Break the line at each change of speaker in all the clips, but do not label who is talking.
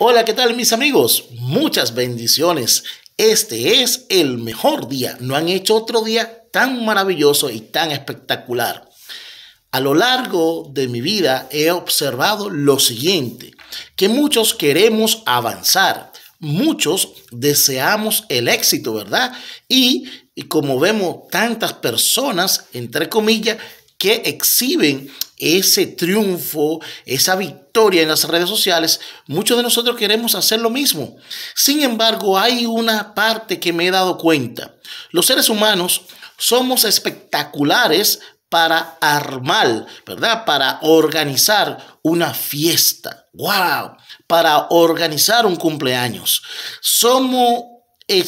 Hola, ¿qué tal mis amigos? Muchas bendiciones. Este es el mejor día. No han hecho otro día tan maravilloso y tan espectacular. A lo largo de mi vida he observado lo siguiente, que muchos queremos avanzar, muchos deseamos el éxito, ¿verdad? Y, como vemos tantas personas, entre comillas, que exhiben ese triunfo, esa victoria en las redes sociales, muchos de nosotros queremos hacer lo mismo. Sin embargo, hay una parte que me he dado cuenta. Los seres humanos somos espectaculares para armar, ¿verdad? Para organizar una fiesta. ¡Wow! Para organizar un cumpleaños. Somos eh,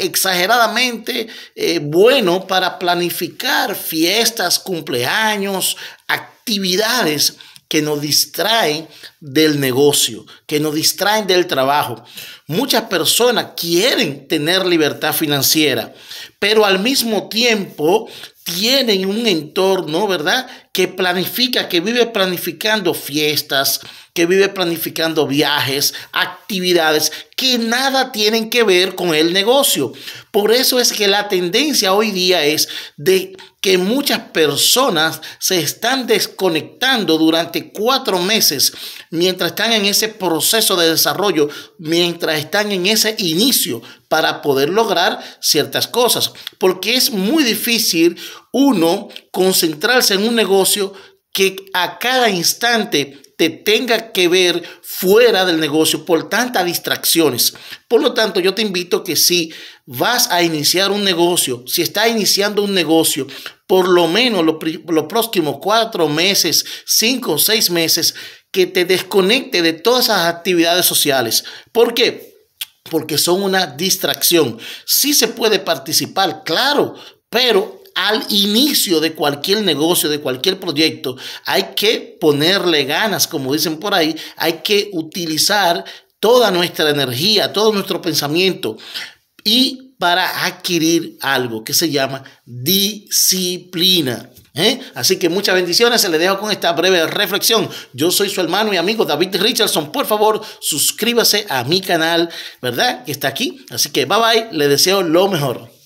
exageradamente eh, bueno para planificar fiestas, cumpleaños, actividades que nos distraen del negocio, que nos distraen del trabajo. Muchas personas quieren tener libertad financiera, pero al mismo tiempo tienen un entorno, ¿verdad? Que planifica, que vive planificando fiestas, que vive planificando viajes, actividades, que nada tienen que ver con el negocio. Por eso es que la tendencia hoy día es de que muchas personas se están desconectando durante cuatro meses mientras están en ese proceso de desarrollo, mientras están en ese inicio, para poder lograr ciertas cosas, porque es muy difícil uno concentrarse en un negocio que a cada instante te tenga que ver fuera del negocio por tantas distracciones. Por lo tanto, yo te invito que si vas a iniciar un negocio, si estás iniciando un negocio, por lo menos los lo próximos cuatro meses, cinco o seis meses, que te desconecte de todas esas actividades sociales. ¿Por qué? porque son una distracción. Sí se puede participar, claro, pero al inicio de cualquier negocio, de cualquier proyecto, hay que ponerle ganas, como dicen por ahí, hay que utilizar toda nuestra energía, todo nuestro pensamiento y para adquirir algo que se llama disciplina. ¿Eh? Así que muchas bendiciones, se le dejo con esta breve reflexión. Yo soy su hermano y amigo David Richardson. Por favor, suscríbase a mi canal, ¿verdad? Que está aquí. Así que bye bye, Le deseo lo mejor.